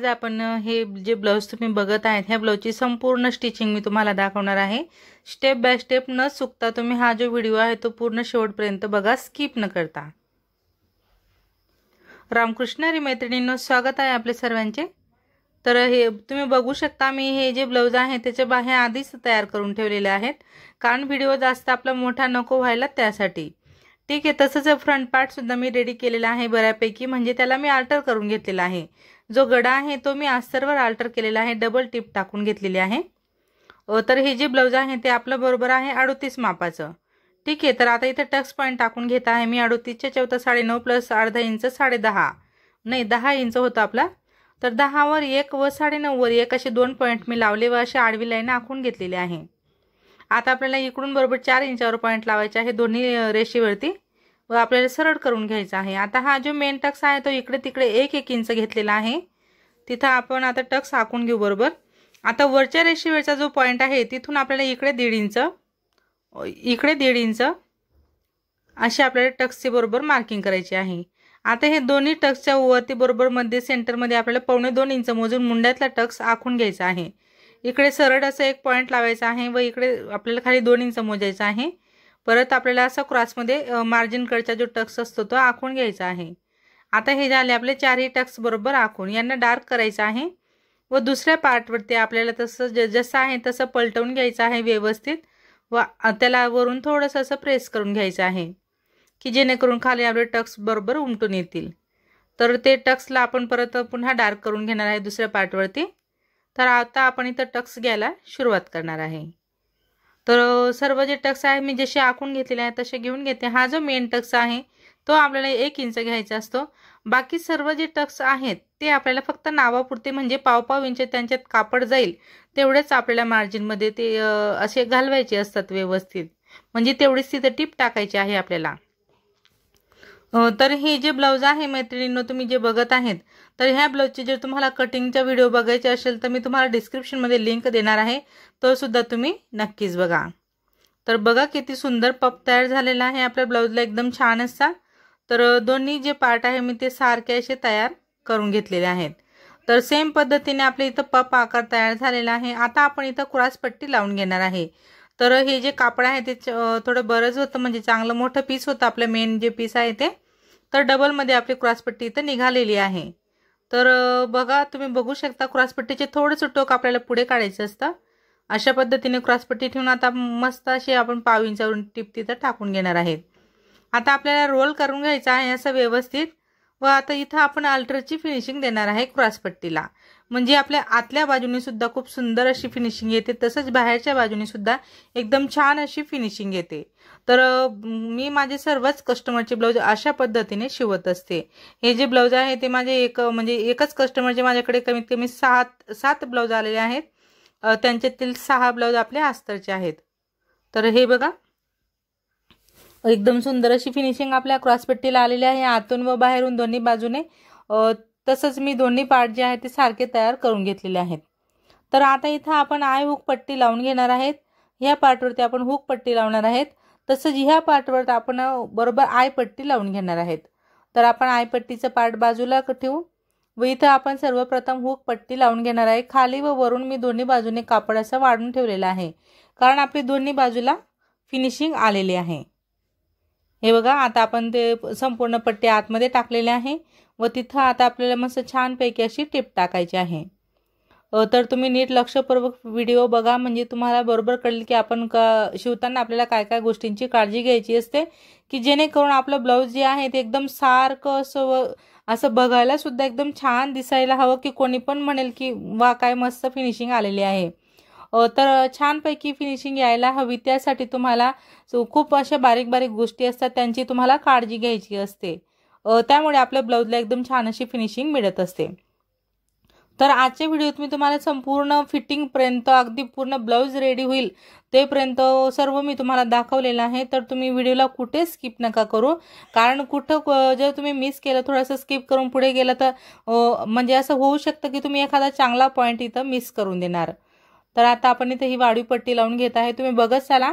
आज आपण हे जे ब्लाऊज तुम्ही बघत आहेत ह्या ब्लाऊजची संपूर्ण स्टिचिंग मी तुम्हाला दाखवणार आहे स्टेप बाय स्टेप न चुकता तुम्ही हा जो व्हिडिओ आहे तो पूर्ण शेवटपर्यंत बघा स्किप न करता रामकृष्णारी मैत्रिणींनो स्वागत आहे आपले सर्वांचे तर हे तुम्ही बघू शकता मी हे जे ब्लाऊज आहे त्याच्या बाहेर आधीच तयार करून ठेवलेले आहेत कारण व्हिडिओ जास्त आपला मोठा नको व्हायला त्यासाठी ठीक आहे तसंच फ्रंट पार्टसुद्धा मी रेडी केलेला आहे बऱ्यापैकी म्हणजे त्याला मी आल्टर करून घेतलेला आहे जो गडा आहे तो मी आस्तरवर आल्टर केलेला आहे डबल टिप टाकून घेतलेली आहे तर हे जे ब्लाऊज आहे ते आपलं बरोबर आहे अडोतीस मापाचं ठीक आहे तर आता इथे टक्स पॉईंट टाकून घेत आहे मी अडोतीसच्या चौथा साडेनऊ प्लस अर्धा इंच साडेदहा नाही दहा इंच होतं आपला तर दहावर एक व साडेनऊवर एक असे दोन पॉईंट मी लावले व असे आडवी लाईन आखून घेतलेले आहे आता आपल्याला इकडून बरोबर चार इंचावर पॉईंट लावायचे आहे दोन्ही रेषेवरती व आपल्याला सरळ करून घ्यायचा आहे आता हा जो मेन टक्स आहे तो इकडे तिकडे एक एक इंच घेतलेला आहे तिथं आपण आता टक्स आखून घेऊ बरोबर आता वरच्या रेषेवरचा जो पॉईंट आहे तिथून आपल्याला इकडे दीड इंच इकडे दीड इंच अशी आपल्याला टक्सचे बरोबर मार्किंग करायची आहे आता हे दोन्ही टक्सच्या वरती बरोबर मध्ये सेंटरमध्ये आपल्याला पावणे दोन इंच मोजून मुंड्यातला टक्स आखून घ्यायचा आहे इकडे सरळ असं एक पॉईंट लावायचा आहे व इकडे आपल्याला खाली दोन इंच मोजायचा आहे परत आपल्याला असा क्रॉसमध्ये मार्जिनकडचा जो टक्स असतो तो आखून घ्यायचा आहे आता हे झाले आपले चारही टक्स बरोबर आखून यांना डार्क करायचं आहे व दुसऱ्या पार्टवरती आपल्याला तसं ज जसं आहे तसं पलटवून घ्यायचं आहे व्यवस्थित व त्याला वरून थोडंसं असं प्रेस करून घ्यायचं आहे की जेणेकरून खाली आपले टक्स बरोबर उमटून येतील तर ते टक्सला आपण परत पुन्हा डार्क करून घेणार आहे दुसऱ्या पार्टवरती तर आता आपण इथं टक्स घ्यायला सुरुवात करणार आहे तर सर्व जे टक्स आहे मी जसे आखून घेतलेले आहे तसे घेऊन घेते हा जो मेन टक्स आहे तो आपल्याला एक इंच घ्यायचा असतो बाकी सर्व जे टक्स आहेत ते आपल्याला फक्त नावापुरते म्हणजे पाव पाव इंच त्यांच्यात कापड जाईल तेवढेच आपल्याला मार्जिनमध्ये ते असे घालवायचे असतात व्यवस्थित म्हणजे तेवढीच तिथं टीप टाकायची आहे आपल्याला तर हे जे ब्लाऊज आहे मैत्रिणींनो तुम्ही जे बघत आहेत तर ह्या ब्लाऊजचे जर तुम्हाला कटिंगचा व्हिडिओ बघायचे असेल तर मी तुम्हाला डिस्क्रिप्शनमध्ये लिंक देणार आहे तो सुद्धा तुम्ही नक्कीच बघा तर बघा किती सुंदर पप तयार झालेला आहे आपल्या ब्लाऊजला एकदम छान असा तर दोन्ही जे पार्ट आहे मी ते सारखे असे तयार करून घेतलेले आहेत तर सेम पद्धतीने आपल्या इथं पप आकार तयार झालेला आहे आता आपण इथं क्रॉसपट्टी लावून घेणार आहे तर हे जे कापड आहे ते थोडं बरंच होतं म्हणजे चांगलं मोठं पीस होतं आपलं मेन जे पीस आहे ते तर डबलमध्ये आपली क्रॉसपट्टी इथं निघालेली आहे तर बघा तुम्ही बघू शकता क्रॉसपट्टीचे थोडंसं टोक आपल्याला पुढे काढायचं असतं अशा पद्धतीने क्रॉसपट्टी ठेवून आता मस्त अशी आपण पाव इंचावरून टिप तिथं टाकून घेणार आहेत आता आपल्याला रोल करून घ्यायचा आहे असं व्यवस्थित व आता इथं आपण अल्टरची फिनिशिंग देणार आहे क्रॉसपट्टीला म्हणजे आपल्या आतल्या बाजूने सुद्धा खूप सुंदर अशी फिनिशिंग येते तसंच बाहेरच्या बाजूने सुद्धा एकदम छान अशी फिनिशिंग येते तर मी माझे सर्वच कस्टमरचे ब्लाऊज अशा पद्धतीने शिवत असते हे जे ब्लाऊज आहे ते माझे एक म्हणजे एकच कस्टमरचे माझ्याकडे कमीत कमी सात सात ब्लाऊज आलेले आहेत त्यांच्यातील सहा ब्लाऊज आपले आस्तरचे आहेत तर हे बघा एकदम सुंदर अशी फिनिशिंग आपल्या क्रॉसपट्टीला आलेली आहे आतून व बाहेरून दोन्ही बाजूने तसंच मी दोन्ही पार्ट जे आहे ते सारखे तयार करून घेतलेले आहेत तर आता इथं आपण आय हुक पट्टी लावून घेणार आहेत ह्या पार्टवरती आपण हुक पट्टी लावणार आहेत तसंच ह्या पार्टवर आपण बरोबर आय पट्टी लावून घेणार आहेत तर आपण आय पट्टीचं पार्ट बाजूला ठेवू व इथं आपण सर्वप्रथम हुक पट्टी लावून घेणार आहे खाली व वरून मी दोन्ही बाजूने कापड असं वाढून ठेवलेलं आहे कारण आपली दोन्ही बाजूला फिनिशिंग आलेली आहे हे बघा आता आपण ते संपूर्ण पट्टी आतमध्ये टाकलेले आहे व तिथं आता आपल्याला मस्त छानपैकी अशी टिप टाकायची आहे तर तुम्ही नीट लक्षपूर्वक व्हिडिओ बघा म्हणजे तुम्हाला बरोबर कळेल की आपण का शिवताना आपल्याला काय काय गोष्टींची काळजी घ्यायची असते की जेणेकरून आपलं ब्लाऊज जे आहे ते एकदम सारखं असं असं बघायला सुद्धा एकदम छान दिसायला हवं की कोणी पण म्हणेल की वा काय मस्त फिनिशिंग आलेली आहे तर छानपैकी फिनिशिंग यायला हवी त्यासाठी तुम्हाला खूप अशा बारीक बारीक गोष्टी असतात त्यांची तुम्हाला काळजी घ्यायची असते त्यामुळे आपल्या ब्लाऊजला एकदम छान अशी फिनिशिंग मिळत असते तर आजच्या व्हिडिओत मी तुम्हाला संपूर्ण फिटिंगपर्यंत अगदी पूर्ण ब्लाऊज रेडी होईल तेपर्यंत सर्व मी तुम्हाला दाखवलेलं आहे तर तुम्ही व्हिडिओला कुठे स्किप नका करू कारण कुठं जर तुम्ही मिस केलं थोडंसं स्किप करून पुढे गेलं तर म्हणजे असं होऊ शकतं की तुम्ही एखादा चांगला पॉईंट इथं मिस करून देणार तर आता आपण इथं ही वाढीपट्टी लावून घेत आहे तुम्ही बघत चला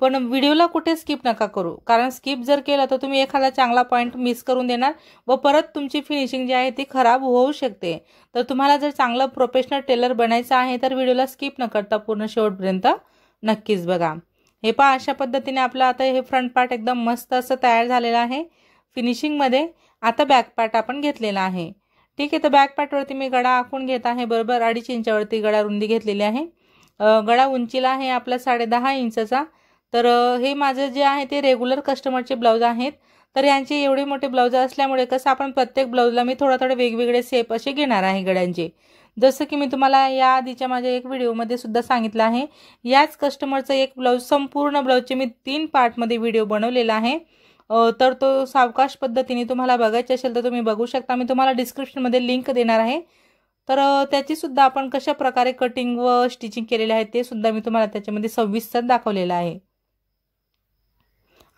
पण व्हिडिओला कुठे स्किप नका करू कारण स्किप जर केलं तर तुम्ही एखादा चांगला पॉईंट मिस करून देणार व परत तुमची फिनिशिंग जी आहे ती खराब होऊ शकते तर तुम्हाला जर चांगलं प्रोफेशनल टेलर बनायचं आहे तर व्हिडिओला स्किप न करता पूर्ण शेवटपर्यंत नक्कीच बघा हे पहा अशा पद्धतीने आपलं आता हे फ्रंट पार्ट एकदम मस्त असं तयार झालेलं आहे फिनिशिंगमध्ये आता बॅक पार्ट आपण घेतलेला आहे ठीक आहे तर बॅक पार्टवरती मी गळा आखून घेत आहे बरोबर अडीच इंचावरती गळा रुंदी घेतलेली आहे गळा उंचीला आहे आपला साडे सा। तर हे माझं जे आहे ते रेग्युलर कस्टमरचे ब्लाऊज आहेत तर यांचे एवढे मोठे ब्लाऊज असल्यामुळे कसं आपण प्रत्येक ब्लाऊजला मी थोडा थोडे वेगवेगळे सेप असे घेणार आहे गड्यांचे जसं की मी तुम्हाला या आधीच्या माझ्या एक व्हिडिओमध्ये सुद्धा सांगितलं आहे याच कस्टमरचं एक ब्लाऊज संपूर्ण ब्लाऊजचे मी तीन पार्टमध्ये व्हिडिओ बनवलेला आहे तर तो सावकाश पद्धतीने तुम्हाला बघायचे असेल तर तुम्ही बघू शकता मी तुम्हाला डिस्क्रिप्शनमध्ये लिंक देणार आहे तर त्याची सुद्धा आपण कशा प्रकारे कटिंग व स्टिचिंग केलेले आहे ते सुद्धा मी तुम्हाला त्याच्यामध्ये सव्वीसचा दाखवलेलं आहे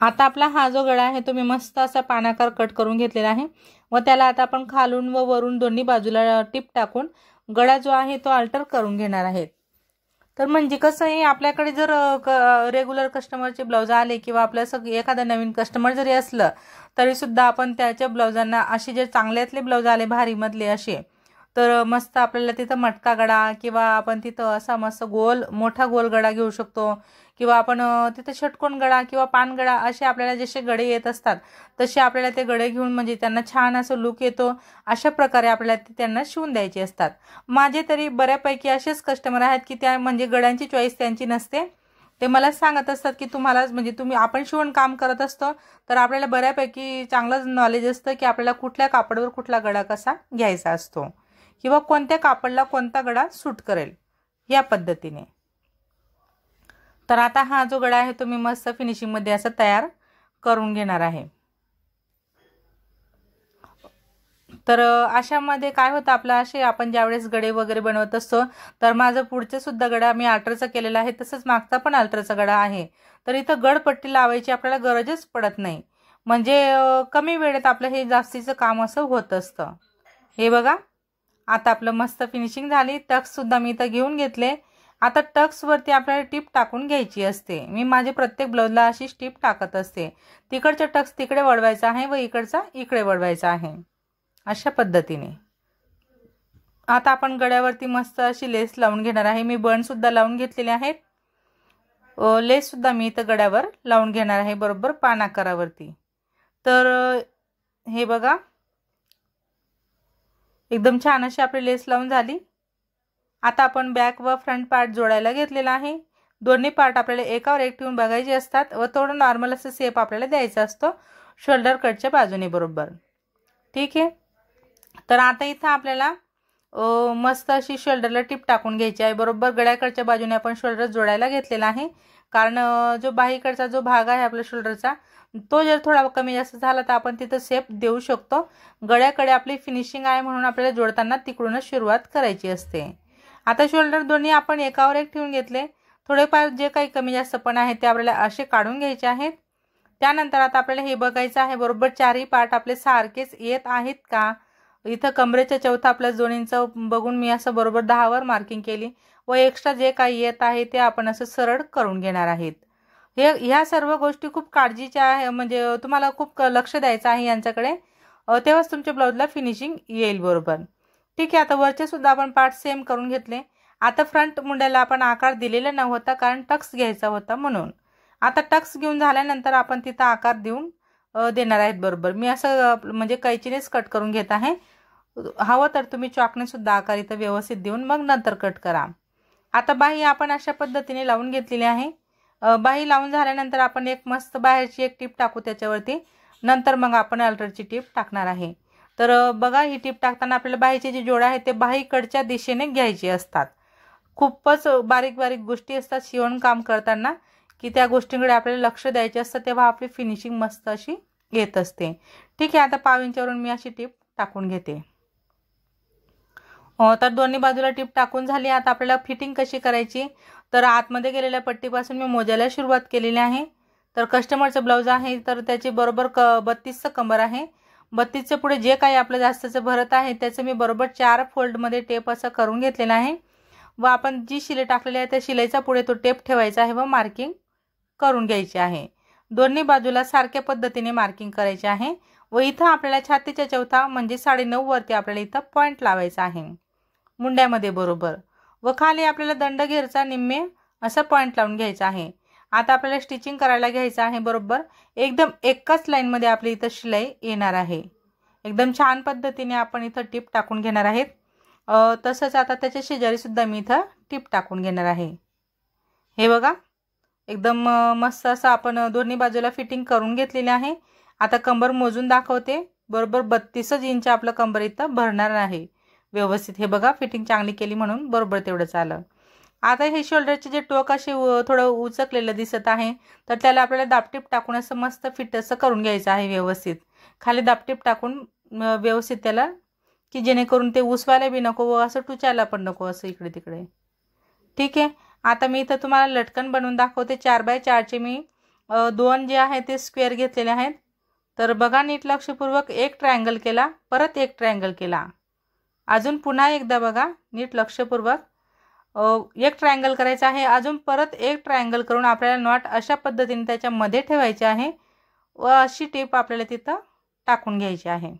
आता आपला हा जो गळा आहे तो मी मस्त असा पानाकार कट करून घेतलेला आहे व त्याला आता आपण खालून व वरून दोन्ही बाजूला टिप टाकून गळा जो आहे तो अल्टर करून घेणार आहेत तर म्हणजे कसं आहे आपल्याकडे जर रेग्युलर कस्टमरचे ब्लाऊज आले किंवा आपलं सग एखादा नवीन कस्टमर जरी असलं तरीसुद्धा आपण त्याच्या ब्लाऊजांना असे जे चांगल्यातले ब्लाऊज आले भारीमधले असे तर मस्त आपल्याला तिथं मटका गडा किंवा आपण तिथं असा मस्त गोल मोठा गोल गडा घेऊ शकतो किंवा आपण तिथं षटकोण गळा किंवा पानगळा असे आपल्याला जसे गडे येत असतात तसे आपल्याला ते गडे घेऊन म्हणजे त्यांना छान असं लुक येतो अशा प्रकारे आपल्याला ते त्यांना शिवून द्यायचे असतात माझे तरी बऱ्यापैकी असेच कस्टमर आहेत की त्या म्हणजे गड्यांची चॉईस त्यांची नसते ते मला सांगत असतात की तुम्हाला म्हणजे तुम्ही आपण शिवण काम करत असतो तर आपल्याला बऱ्यापैकी चांगलंच नॉलेज असतं की आपल्याला कुठल्या कापडवर कुठला गळा कसा घ्यायचा असतो किंवा कोणत्या कापडला कोणता गडा सूट करेल या पद्धतीने तर आता हा जो गळा आहे तो मी मस्त फिनिशिंगमध्ये असं तयार करून घेणार आहे तर अशामध्ये काय होतं आपलं असे आपण ज्यावेळेस गडे वगैरे बनवत असतो तर माझं पुढचं सुद्धा गडा मी आल्टरचा केलेला आहे तसंच मागचा पण आल्टरचा गडा आहे तर इथं गडपट्टी लावायची आपल्याला गरजच पडत नाही म्हणजे कमी वेळेत आपलं हे जास्तीचं काम असं होत असतं हे बघा आता आपलं मस्त फिनिशिंग झाली टक्ससुद्धा मी इथं घेऊन घेतले आता टक्सवरती आपल्याला टीप टाकून घ्यायची असते मी माझे प्रत्येक ब्लाऊजला अशीच टीप टाकत असते तिकडचा टक्स तिकडे वळवायचा आहे व इकडचा इकडे वळवायचा आहे अशा पद्धतीने आता आपण गळ्यावरती मस्त अशी लेस लावून घेणार आहे मी सुद्धा लावून घेतलेले आहेत लेससुद्धा मी इथं गड्यावर लावून घेणार आहे बरोबर पान आकारावरती तर हे बघा एकदम छान अशी आपली लेस लावून झाली आता आपण बॅक व फ्रंट पार्ट जोडायला घेतलेला आहे दोन्ही पार्ट आपल्याला एकावर एक ठेवून बघायचे असतात व थोडं नॉर्मल असं सेप आपल्याला द्यायचा असतो शोल्डर कटच्या बाजूने बरोबर ठीक आहे तर आता इथं आपल्याला मस्त अशी शोल्डरला टिप टाकून घ्यायची आहे बरोबर गळ्याकडच्या बाजूने आपण शोल्डर जोडायला घेतलेला आहे कारण जो बाहीकडचा जो भाग आहे आपल्या शोल्डरचा तो जर थोडा कमी जास्त झाला तर आपण तिथं सेप देऊ शकतो गळ्याकडे आपली फिनिशिंग आहे म्हणून आपल्याला जोडताना तिकडूनच सुरुवात करायची असते आता शोल्डर दोन्ही आपण एकावर एक ठेवून घेतले थोडेफार जे काही कमी जास्त पण आहे ते आपल्याला असे काढून घ्यायचे आहेत त्यानंतर आता आपल्याला हे बघायचं आहे बरोबर चारही पार्ट आपले सारखेच येत आहेत का इथं कमरेच्या चौथा आपल्या जोडींचं बघून मी असं बरोबर दहावर मार्किंग केली व एक्स्ट्रा जे काही येत आहे ते आपण असं सरळ करून घेणार आहेत हे ह्या सर्व गोष्टी खूप काळजीच्या आहे म्हणजे तुम्हाला खूप लक्ष द्यायचं आहे यांच्याकडे तेव्हाच तुमच्या ब्लाऊजला फिनिशिंग येईल बरोबर ठीक आहे आता वरचे सुद्धा आपण पार्ट सेम करून घेतले आता फ्रंट मुंड्याला आपण आकार दिलेला नव्हता कारण टक्स घ्यायचा होता म्हणून आता टक्स घेऊन झाल्यानंतर आपण तिथं आकार देऊन देणार आहेत बरोबर मी असं म्हणजे कैचीनेच कट करून घेत आहे हवं तर तुम्ही चॉकने सुद्धा आकार इथं व्यवस्थित देऊन मग नंतर कट करा आता बाही आपण अशा पद्धतीने लावून घेतलेली आहे बाही लावून झाल्यानंतर आपण एक मस्त बाहेरची एक टीप टाकू त्याच्यावरती नंतर मग आपण अल्टरची टीप टाकणार आहे तर बघा ही टीप टाकताना आपल्याला बाहीचे जे जोडा आहेत ते बाहीकडच्या दिशेने घ्यायचे असतात खूपच बारीक बारीक गोष्टी असतात शिवण काम करताना की त्या गोष्टींकडे आपल्याला लक्ष द्यायचे असतं तेव्हा आपली फिनिशिंग मस्त अशी येत असते ठीक आहे आता पाविंच्यावरून मी अशी टीप टाकून घेते तर दोन्ही बाजूला टीप टाकून झाली आता आपल्याला फिटिंग कशी करायची तर आतमध्ये गेलेल्या पट्टीपासून मी मोजायला सुरुवात केलेली आहे तर कस्टमरचं ब्लाऊज आहे तर त्याची बरोबर क बत्तीसचं कंबर आहे बत्तीसचं पुढे जे काही आपलं जास्तचं भरत आहे त्याचं मी बरोबर चार फोल्डमध्ये टेप असं करून घेतलेला आहे व आपण जी शिले टाकलेली आहे त्या शिलाईचा पुढे तो टेप ठेवायचा आहे व मार्किंग करून घ्यायची आहे दोन्ही बाजूला सारख्या पद्धतीने मार्किंग करायचे आहे व इथं आपल्याला छातीच्या चौथा म्हणजे साडेनऊ वरती आपल्याला इथं पॉईंट लावायचा आहे मुंड्यामध्ये बरोबर व खाली आपल्याला दंड घेरचा निम्मे असा पॉईंट लावून घ्यायचा आहे आता आपल्याला स्टिचिंग करायला घ्यायचं आहे बरोबर एकदम एकाच लाईनमध्ये आपली इथं शिलाई येणार आहे एकदम छान पद्धतीने आपण इथं टिप टाकून घेणार आहेत तसंच आता त्याच्या शेजारीसुद्धा मी इथं टिप टाकून घेणार आहे हे बघा एकदम मस्त असं आपण दोन्ही बाजूला फिटिंग करून घेतलेले आहे आता कंबर मोजून दाखवते बरोबर बत्तीसच इंच आपलं कंबर इथं भरणार आहे व्यवस्थित हे बघा फिटिंग चांगली केली म्हणून बरोबर तेवढंच आलं आता हे शोल्डरचे जे टोक असे थोडं उचकलेलं दिसत आहे तर त्याला आपल्याला दापटीप टाकून असं मस्त फिट असं करून घ्यायचं आहे व्यवस्थित खाली दापटीप टाकून व्यवस्थित त्याला की जेणेकरून ते उसवायला बी नको व असं टुचायला पण नको असं इकडे तिकडे ठीक आहे आता मी इथं तुम्हाला लटकन बनवून दाखवते चार बाय चारचे मी दोन जे आहे ते स्क्वेअर घेतलेले आहेत तर बघा नीट लक्षपूर्वक एक ट्रायंगल केला परत एक ट्रायंगल केला अजून पुन्हा एकदा बघा नीट लक्षपूर्वक एक ट्रायंगल करायचं आहे अजून परत एक ट्रायंगल करून आपल्याला नॉट अशा पद्धतीने त्याच्यामध्ये ठेवायचे आहे व अशी टेप आपल्याला तिथं टाकून घ्यायची आहे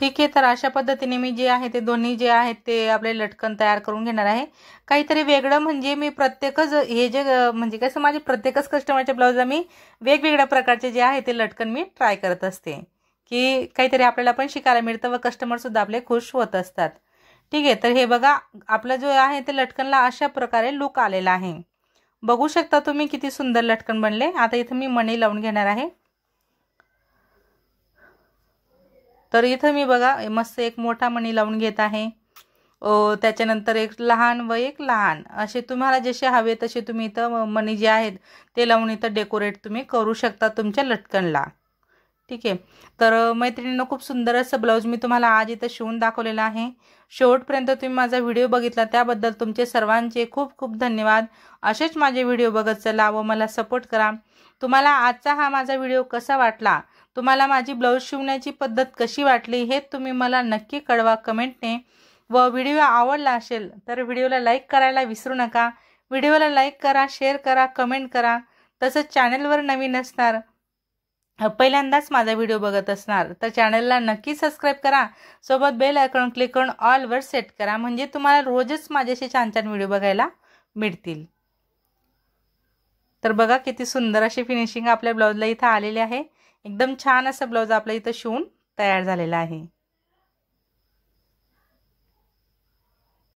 ठीक आहे तर अशा पद्धतीने मी जे आहे ते दोन्ही जे आहेत ते आपले लटकन तयार करून घेणार आहे काहीतरी वेगळं म्हणजे मी प्रत्येकच हे जे म्हणजे कसं माझे प्रत्येकच कस्टमरच्या ब्लाऊजला मी वेगवेगळ्या प्रकारचे जे आहे ते लटकन मी ट्राय करत असते की काहीतरी आपल्याला पण शिकायला मिळतं व कस्टमरसुद्धा आपले खुश होत असतात ठीक आहे तर हे बघा आपला जो आहे ते लटकनला अशा प्रकारे लुक आलेला आहे बघू शकता तुम्ही किती सुंदर लटकन बनले आता इथं मी मणी लावून घेणार आहे तर इथं मी बघा मस्त एक मोठा मणी लावून घेत आहे त्याच्यानंतर एक लहान व एक लहान असे तुम्हाला जसे हवे तसे तुम्ही इथं मणी जे आहेत ते लावून इथं डेकोरेट तुम्ही करू शकता तुमच्या लटकनला ठीक आहे तर मैत्रिणींना खूप सुंदर असं ब्लाऊज मी तुम्हाला आज इथं शिवून दाखवलेला आहे शेवटपर्यंत तुम्ही माझा व्हिडिओ बघितला त्याबद्दल तुमचे सर्वांचे खूप खूप धन्यवाद असेच माझे व्हिडिओ बघत चला व मला सपोर्ट करा तुम्हाला आजचा हा माझा व्हिडिओ कसा वाटला तुम्हाला माझी ब्लाऊज शिवण्याची पद्धत कशी वाटली हे तुम्ही मला नक्की कळवा कमेंटने व व्हिडिओ आवडला असेल तर व्हिडिओला लाईक करायला विसरू नका व्हिडिओला लाईक करा शेअर करा कमेंट करा तसंच चॅनलवर नवीन असणार पहिल्यांदाच माझा व्हिडिओ बघत असणार तर चॅनलला नक्की सबस्क्राईब करा सोबत बेल आयकॉन क्लिक करून ऑलवर सेट करा म्हणजे तुम्हाला रोजच माझ्याशी छान छान व्हिडिओ बघायला मिळतील तर बघा किती सुंदर अशी फिनिशिंग आपल्या ब्लाऊजला इथं आलेली आहे एकदम छान असं ब्लाऊज आपल्या इथं शिवून तयार झालेला आहे